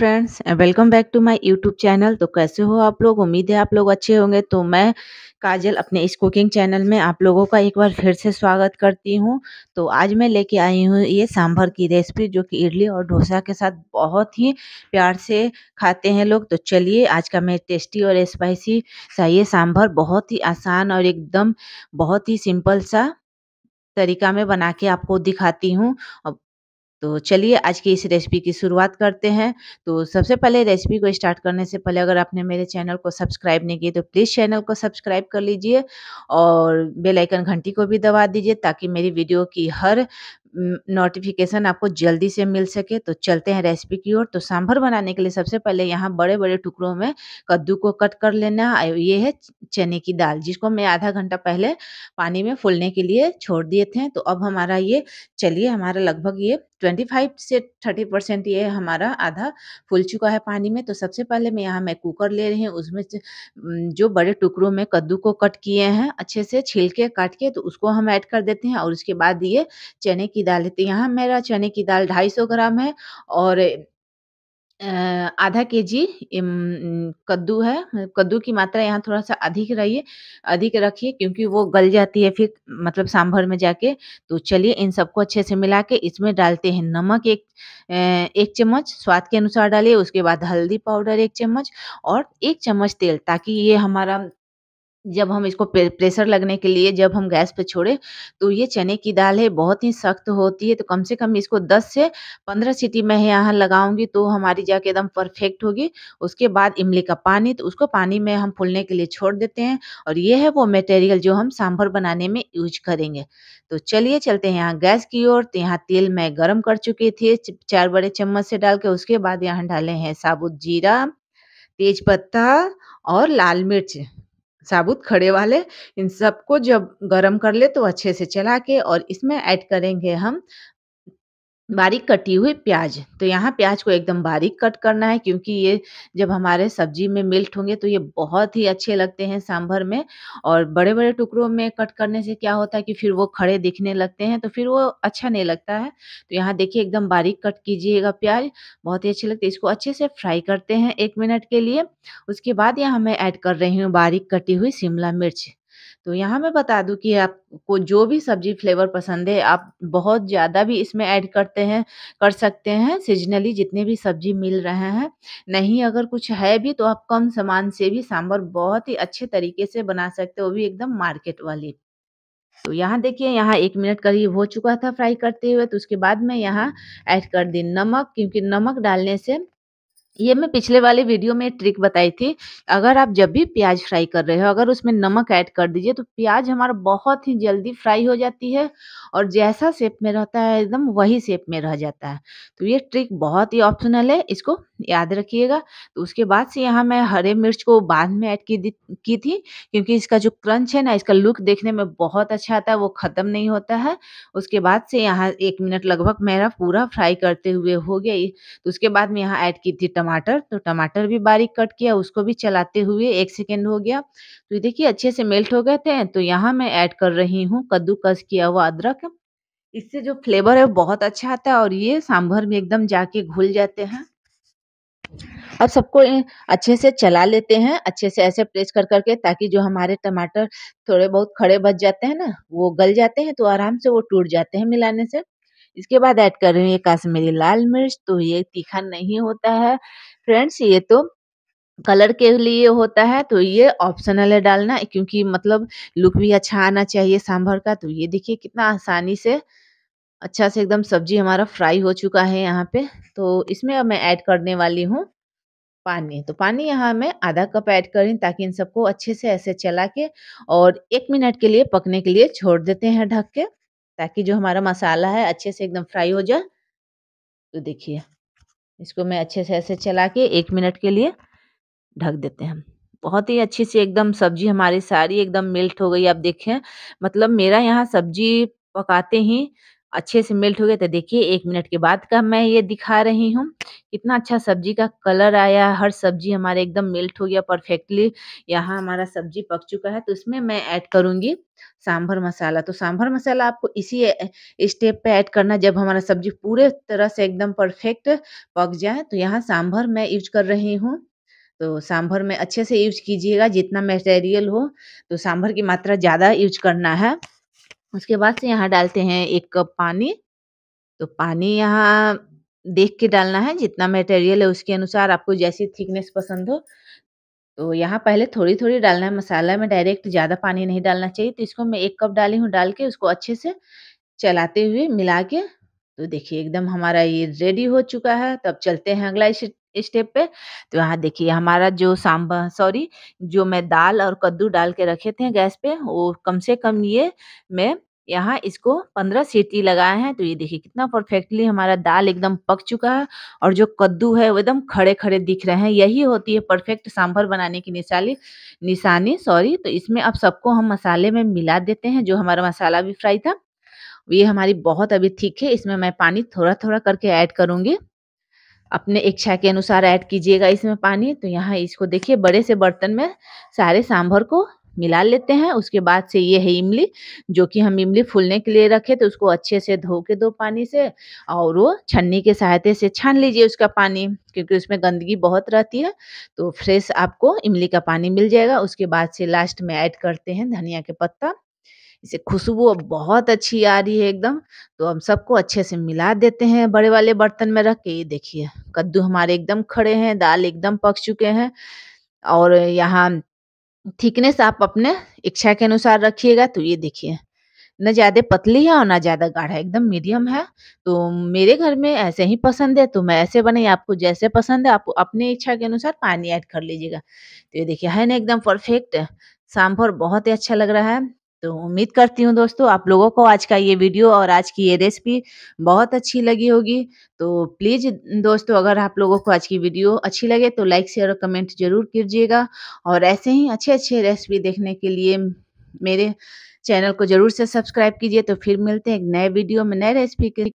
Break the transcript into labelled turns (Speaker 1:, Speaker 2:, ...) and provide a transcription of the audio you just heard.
Speaker 1: Friends welcome back to my YouTube channel तो कैसे हो आप लोग उम्मीद है आप लोग अच्छे होंगे तो मैं काजल अपने इस कुकिंग चैनल में आप लोगों का एक बार फिर से स्वागत करती हूं तो आज मैं लेके आई हूं ये सांभर की रेसिपी जो कि इडली और डोसा के साथ बहुत ही प्यार से खाते हैं लोग तो चलिए आज का मैं टेस्टी और स्पाइसी सा ये सांभर बहुत ही आसान और एकदम बहुत ही सिंपल सा तरीका में बना के आपको दिखाती हूँ तो चलिए आज की इस रेसिपी की शुरुआत करते हैं तो सबसे पहले रेसिपी को स्टार्ट करने से पहले अगर आपने मेरे चैनल को सब्सक्राइब नहीं किया तो प्लीज़ चैनल को सब्सक्राइब कर लीजिए और बेल आइकन घंटी को भी दबा दीजिए ताकि मेरी वीडियो की हर नोटिफिकेशन आपको जल्दी से मिल सके तो चलते हैं रेसिपी की ओर तो सांभर बनाने के लिए सबसे पहले यहाँ बड़े बड़े टुकड़ों में कद्दू को कट कर लेना ये है चने की दाल जिसको मैं आधा घंटा पहले पानी में फूलने के लिए छोड़ दिए थे तो अब हमारा ये चलिए हमारा लगभग ये 25 से 30 परसेंट ये हमारा आधा फूल चुका है पानी में तो सबसे पहले मैं यहाँ मैं कुकर ले रही हूँ उसमें जो बड़े टुकड़ों में कद्दू को कट किए हैं अच्छे से के काट के तो उसको हम ऐड कर देते हैं और उसके बाद ये चने की दाल लेते तो हैं यहाँ मेरा चने की दाल ढाई ग्राम है और आधा के जी कद्दू है कद्दू की मात्रा यहाँ थोड़ा-सा अधिक रहिए अधिक रखिए क्योंकि वो गल जाती है फिर मतलब सांभर में जाके। तो चलिए इन सबको अच्छे से मिला के इसमें डालते हैं नमक एक एक चम्मच स्वाद के अनुसार डालिए उसके बाद हल्दी पाउडर एक चम्मच और एक चम्मच तेल ताकि ये हमारा जब हम इसको प्रेशर लगने के लिए जब हम गैस पे छोड़े तो ये चने की दाल है बहुत ही सख्त होती है तो कम से कम इसको 10 से 15 सीटी में यहाँ लगाऊंगी तो हमारी जाके एकदम परफेक्ट होगी उसके बाद इमली का पानी तो उसको पानी में हम फूलने के लिए छोड़ देते हैं और ये है वो मटेरियल जो हम सांभर बनाने में यूज करेंगे तो चलिए चलते हैं यहाँ गैस की ओर तो यहाँ तेल मैं गर्म कर चुकी थी चार बड़े चम्मच से डाल के उसके बाद यहाँ डाले हैं साबुत जीरा तेज पत्ता और लाल मिर्च साबुत खड़े वाले इन सबको जब गरम कर ले तो अच्छे से चला के और इसमें ऐड करेंगे हम बारीक कटी हुई प्याज तो यहाँ प्याज को एकदम बारीक कट करना है क्योंकि ये जब हमारे सब्जी में मिल्ट होंगे तो ये बहुत ही अच्छे लगते हैं सांभर में और बड़े बड़े टुकड़ों में कट करने से क्या होता है कि फिर वो खड़े दिखने लगते हैं तो फिर वो अच्छा नहीं लगता है तो यहाँ देखिए एकदम बारीक कट कीजिएगा प्याज बहुत ही अच्छे लगते इसको अच्छे से फ्राई करते हैं एक मिनट के लिए उसके बाद यहाँ मैं ऐड कर रही हूँ बारीक कटी हुई शिमला मिर्च तो यहाँ मैं बता दूँ कि आपको जो भी सब्जी फ्लेवर पसंद है आप बहुत ज़्यादा भी इसमें ऐड करते हैं कर सकते हैं सीजनली जितने भी सब्जी मिल रहे हैं नहीं अगर कुछ है भी तो आप कम सामान से भी सांभर बहुत ही अच्छे तरीके से बना सकते हो वो भी एकदम मार्केट वाली तो यहाँ देखिए यहाँ एक मिनट करीब हो चुका था फ्राई करते हुए तो उसके बाद मैं यहाँ ऐड कर दी नमक क्योंकि नमक डालने से ये मैं पिछले वाले वीडियो में ट्रिक बताई थी अगर आप जब भी प्याज फ्राई कर रहे हो अगर उसमें नमक ऐड कर दीजिए तो प्याज हमारा बहुत ही जल्दी फ्राई हो जाती है और जैसा शेप में रहता है एकदम वही शेप में रह जाता है तो ये ट्रिक बहुत ही ऑप्शनल है इसको याद रखिएगा तो उसके बाद से यहाँ मैं हरे मिर्च को बाद में ऐड की की थी क्योंकि इसका जो क्रंच है ना इसका लुक देखने में बहुत अच्छा आता है वो ख़त्म नहीं होता है उसके बाद से यहाँ एक मिनट लगभग मेरा पूरा फ्राई करते हुए हो गया तो उसके बाद में यहाँ ऐड की थी टमाटर तो टमाटर भी बारीक कट किया उसको भी चलाते हुए एक सेकेंड हो गया तो देखिए अच्छे से मेल्ट हो गए थे तो यहाँ मैं ऐड कर रही हूँ कद्दूकस किया हुआ अदरक इससे जो फ्लेवर है बहुत अच्छा आता है और ये सांभर में एकदम जाके घुल जाते हैं अब सबको अच्छे से चला लेते हैं अच्छे से ऐसे प्रेस कर करके ताकि जो हमारे टमाटर थोड़े बहुत खड़े बच जाते हैं ना वो गल जाते हैं तो आराम से वो टूट जाते हैं मिलाने से इसके बाद ऐड कर रही हूँ ये काश्मीरी लाल मिर्च तो ये तीखा नहीं होता है फ्रेंड्स ये तो कलर के लिए होता है तो ये ऑप्शनल है डालना क्योंकि मतलब लुक भी अच्छा आना चाहिए सांभर का तो ये देखिए कितना आसानी से अच्छा से एकदम सब्जी हमारा फ्राई हो चुका है यहाँ पे तो इसमें अब मैं ऐड करने वाली हूँ पानी तो पानी यहाँ मैं आधा कप ऐड करी ताकि इन सबको अच्छे से ऐसे चला के और एक मिनट के लिए पकने के लिए छोड़ देते हैं ढक के ताकि जो हमारा मसाला है अच्छे से एकदम फ्राई हो जाए तो देखिए इसको मैं अच्छे से ऐसे चला के एक मिनट के लिए ढक देते हैं बहुत ही अच्छी सी एकदम सब्जी हमारी सारी एकदम मिल्ट हो गई आप देखें मतलब मेरा यहाँ सब्जी पकाते ही अच्छे से मेल्ट हो गया तो देखिए एक मिनट के बाद का मैं ये दिखा रही हूँ कितना अच्छा सब्जी का कलर आया हर सब्जी हमारे एकदम मेल्ट हो गया परफेक्टली यहाँ हमारा सब्जी पक चुका है तो इसमें मैं ऐड करूँगी सांभर मसाला तो सांभर मसाला आपको इसी स्टेप पे ऐड करना जब हमारा सब्जी पूरे तरह से एकदम परफेक्ट पक जाए तो यहाँ सांभर मैं यूज कर रही हूँ तो सांभर में अच्छे से यूज कीजिएगा जितना मेटेरियल हो तो सांभर की मात्रा ज़्यादा यूज करना है उसके बाद से यहाँ डालते हैं एक कप पानी तो पानी यहाँ देख के डालना है जितना मटेरियल है उसके अनुसार आपको जैसी थिकनेस पसंद हो तो यहाँ पहले थोड़ी थोड़ी डालना है मसाला में डायरेक्ट ज़्यादा पानी नहीं डालना चाहिए तो इसको मैं एक कप डाली हूँ डाल के उसको अच्छे से चलाते हुए मिला के तो देखिए एकदम हमारा ये रेडी हो चुका है तो अब चलते हैं अगला इस स्टेप पे तो यहाँ देखिए हमारा जो सांभर सॉरी जो मैं दाल और कद्दू डाल के रखे थे गैस पे वो कम से कम ये मैं यहाँ इसको पंद्रह सीटी लगाए हैं तो ये देखिए कितना परफेक्टली हमारा दाल एकदम पक चुका है और जो कद्दू है वो एकदम खड़े खड़े दिख रहे हैं यही होती है परफेक्ट सांभर बनाने की निशानी निशानी सॉरी तो इसमें अब सबको हम मसाले में मिला देते हैं जो हमारा मसाला भी फ्राई था ये हमारी बहुत अभी ठीक है इसमें मैं पानी थोड़ा थोड़ा करके ऐड करूँगी अपने इच्छा के अनुसार ऐड कीजिएगा इसमें पानी तो यहाँ इसको देखिए बड़े से बर्तन में सारे सांभर को मिला लेते हैं उसके बाद से ये है इमली जो कि हम इमली फूलने के लिए रखे तो उसको अच्छे से धो के दो पानी से और वो छन्नी के सहायते से छान लीजिए उसका पानी क्योंकि उसमें गंदगी बहुत रहती है तो फ्रेश आपको इमली का पानी मिल जाएगा उसके बाद से लास्ट में ऐड करते हैं धनिया के पत्ता इसे खुशबू अब बहुत अच्छी आ रही है एकदम तो हम सबको अच्छे से मिला देते हैं बड़े वाले बर्तन में रख के ये देखिए कद्दू हमारे एकदम खड़े हैं दाल एकदम पक चुके हैं और यहाँ थिकनेस आप अपने इच्छा के अनुसार रखिएगा तो ये देखिए न ज़्यादा पतली है और ना ज़्यादा गाढ़ा एकदम मीडियम है तो मेरे घर में ऐसे ही पसंद है तो मैं ऐसे बनाई आपको जैसे पसंद है आप अपने इच्छा के अनुसार पानी ऐड कर लीजिएगा तो ये देखिए है ना एकदम परफेक्ट सांभर बहुत ही अच्छा लग रहा है तो उम्मीद करती हूँ दोस्तों आप लोगों को आज का ये वीडियो और आज की ये रेसिपी बहुत अच्छी लगी होगी तो प्लीज़ दोस्तों अगर आप लोगों को आज की वीडियो अच्छी लगे तो लाइक शेयर और कमेंट जरूर कीजिएगा और ऐसे ही अच्छे अच्छे रेसिपी देखने के लिए मेरे चैनल को जरूर से सब्सक्राइब कीजिए तो फिर मिलते हैं एक नए वीडियो में नए रेसिपी के